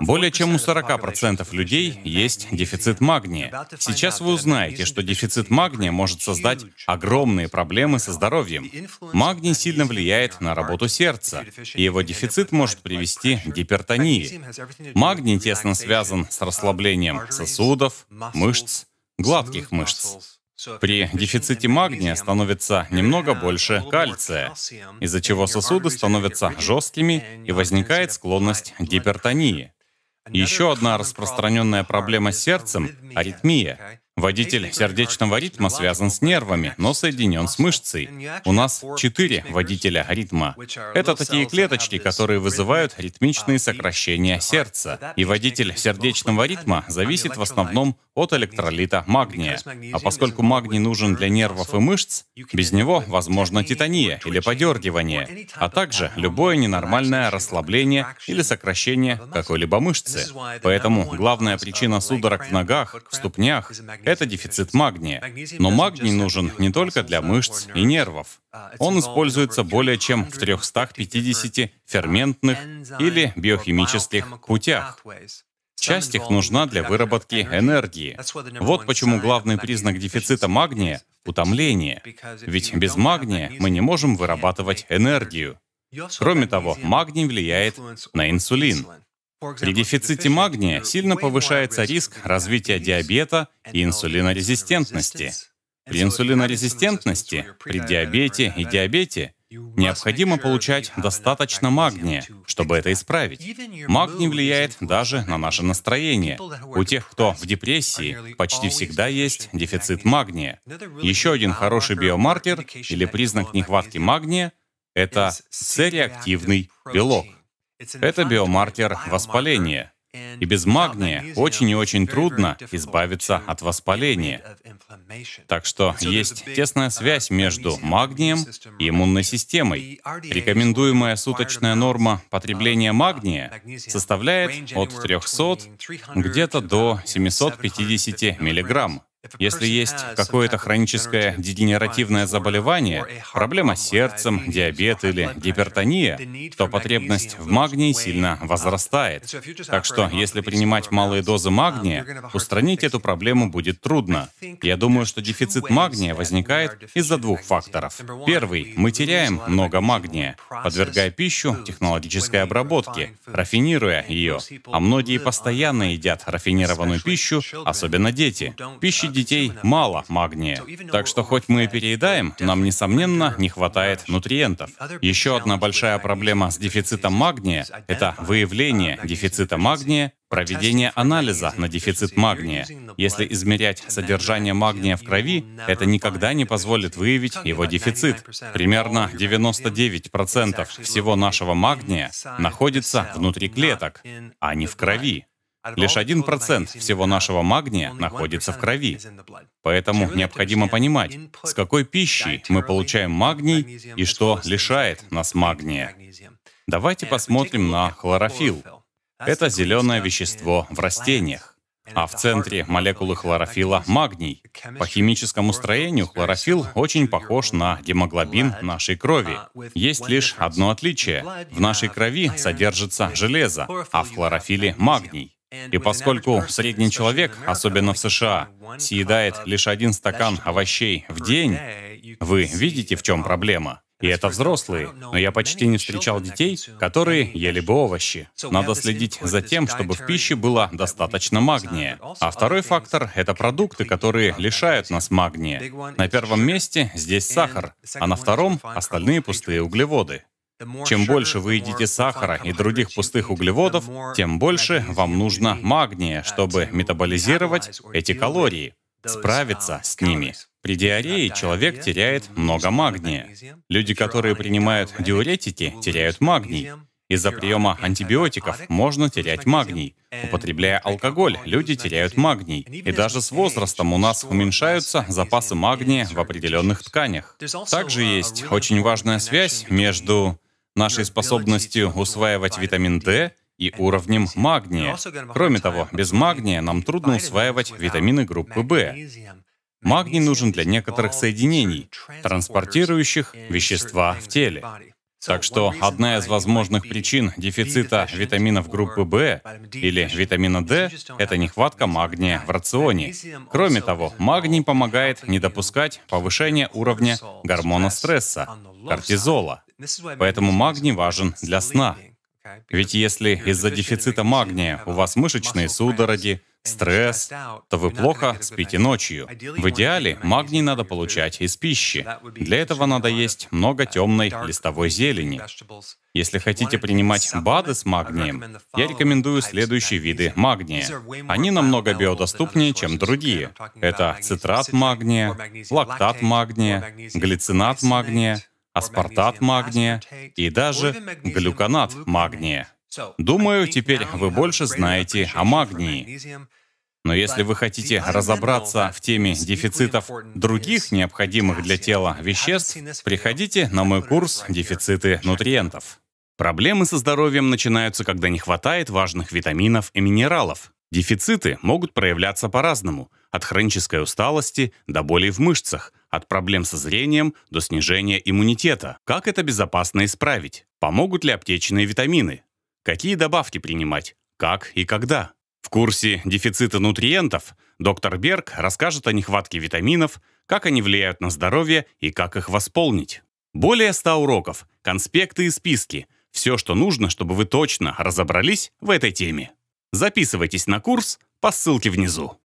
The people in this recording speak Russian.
Более чем у 40% людей есть дефицит магния. Сейчас вы узнаете, что дефицит магния может создать огромные проблемы со здоровьем. Магний сильно влияет на работу сердца, и его дефицит может привести к гипертонии. Магний тесно связан с расслаблением сосудов, мышц, гладких мышц. При дефиците магния становится немного больше кальция, из-за чего сосуды становятся жесткими и возникает склонность к гипертонии. Еще одна распространенная проблема с сердцем — аритмия. Водитель сердечного ритма связан с нервами, но соединен с мышцей. У нас четыре водителя ритма. Это такие клеточки, которые вызывают ритмичные сокращения сердца. И водитель сердечного ритма зависит в основном от электролита магния. А поскольку магний нужен для нервов и мышц, без него возможно титания или подергивание, а также любое ненормальное расслабление или сокращение какой-либо мышцы. Поэтому главная причина судорог в ногах, в ступнях — это дефицит магния. Но магний нужен не только для мышц и нервов. Он используется более чем в 350 ферментных или биохимических путях. Часть их нужна для выработки энергии. Вот почему главный признак дефицита магния — утомление. Ведь без магния мы не можем вырабатывать энергию. Кроме того, магний влияет на инсулин. При дефиците магния сильно повышается риск развития диабета и инсулинорезистентности. При инсулинорезистентности, при диабете и диабете Необходимо получать достаточно магния, чтобы это исправить. Магний влияет даже на наше настроение. У тех, кто в депрессии, почти всегда есть дефицит магния. Еще один хороший биомаркер или признак нехватки магния — это С-реактивный белок. Это биомаркер воспаления. И без магния очень и очень трудно избавиться от воспаления. Так что есть тесная uh, связь между магнием и иммунной системой. Рекомендуемая суточная норма uh, потребления uh, магния составляет от 300 где-то до 750 миллиграмм. Если есть какое-то хроническое дегенеративное заболевание, проблема с сердцем, диабет или гипертония, то потребность в магнии сильно возрастает. Так что если принимать малые дозы um, магния, устранить эту проблему будет трудно. Я думаю, что дефицит магния возникает из-за двух факторов. Первый — мы теряем много магния, подвергая пищу технологической обработке, рафинируя ее. А многие постоянно едят рафинированную пищу, особенно дети. Пища детей мало магния. Так что хоть мы и переедаем, нам, несомненно, не хватает нутриентов. Еще одна большая проблема с дефицитом магния — это выявление дефицита магния Проведение анализа на дефицит магния. Если измерять содержание магния в крови, это никогда не позволит выявить его дефицит. Примерно 99% всего нашего магния находится внутри клеток, а не в крови. Лишь один процент всего нашего магния находится в крови. Поэтому необходимо понимать, с какой пищей мы получаем магний и что лишает нас магния. Давайте э, посмотрим на хлорофилл. Это зеленое вещество э, в растениях. А в центре молекулы э, хлорофилла — магний. По химическому строению хлорофилл очень похож на гемоглобин нашей крови. Uh, Есть лишь одно отличие. В нашей uh, крови содержится железо, а в хлорофилле — магний. И поскольку средний человек, особенно в США, съедает лишь один стакан овощей в день, вы видите, в чем проблема. И это взрослые, но я почти не встречал детей, которые ели бы овощи. Надо следить за тем, чтобы в пище было достаточно магния. А второй фактор — это продукты, которые лишают нас магния. На первом месте здесь сахар, а на втором — остальные пустые углеводы. Чем больше вы едите сахара и других пустых углеводов, тем больше вам нужно магния, чтобы метаболизировать эти калории, справиться с ними. При диарее человек теряет много магния. Люди, которые принимают диуретики, теряют магний. Из-за приема антибиотиков можно терять магний. Употребляя алкоголь, люди теряют магний. И даже с возрастом у нас уменьшаются запасы магния в определенных тканях. Также есть очень важная связь между нашей способностью усваивать витамин D и уровнем магния. Кроме того, без магния нам трудно усваивать витамины группы В. Магний нужен для некоторых соединений, транспортирующих вещества в теле. Так что одна из возможных причин дефицита витаминов группы В или витамина D — это нехватка магния в рационе. Кроме того, магний помогает не допускать повышения уровня гормона стресса — кортизола. Поэтому магний важен для сна. Ведь если из-за дефицита магния у вас uh, мышечные судороги, стресс, то вы плохо спите ночью. В идеале магний надо получать из пищи. Для этого надо есть много uh, темной листовой зелени. Если хотите принимать БАДы с магнием, я рекомендую следующие виды магния. Они намного биодоступнее, чем другие. Это цитрат магния, лактат магния, глицинат магния, аспартат магния и даже глюконат магния. Думаю, теперь вы больше знаете о магнии. Но если вы хотите разобраться в теме дефицитов других необходимых для тела веществ, приходите на мой курс «Дефициты нутриентов». Проблемы со здоровьем начинаются, когда не хватает важных витаминов и минералов. Дефициты могут проявляться по-разному, от хронической усталости до боли в мышцах, от проблем со зрением до снижения иммунитета. Как это безопасно исправить? Помогут ли аптечные витамины? Какие добавки принимать? Как и когда? В курсе «Дефицита нутриентов» доктор Берг расскажет о нехватке витаминов, как они влияют на здоровье и как их восполнить. Более 100 уроков, конспекты и списки – все, что нужно, чтобы вы точно разобрались в этой теме. Записывайтесь на курс по ссылке внизу.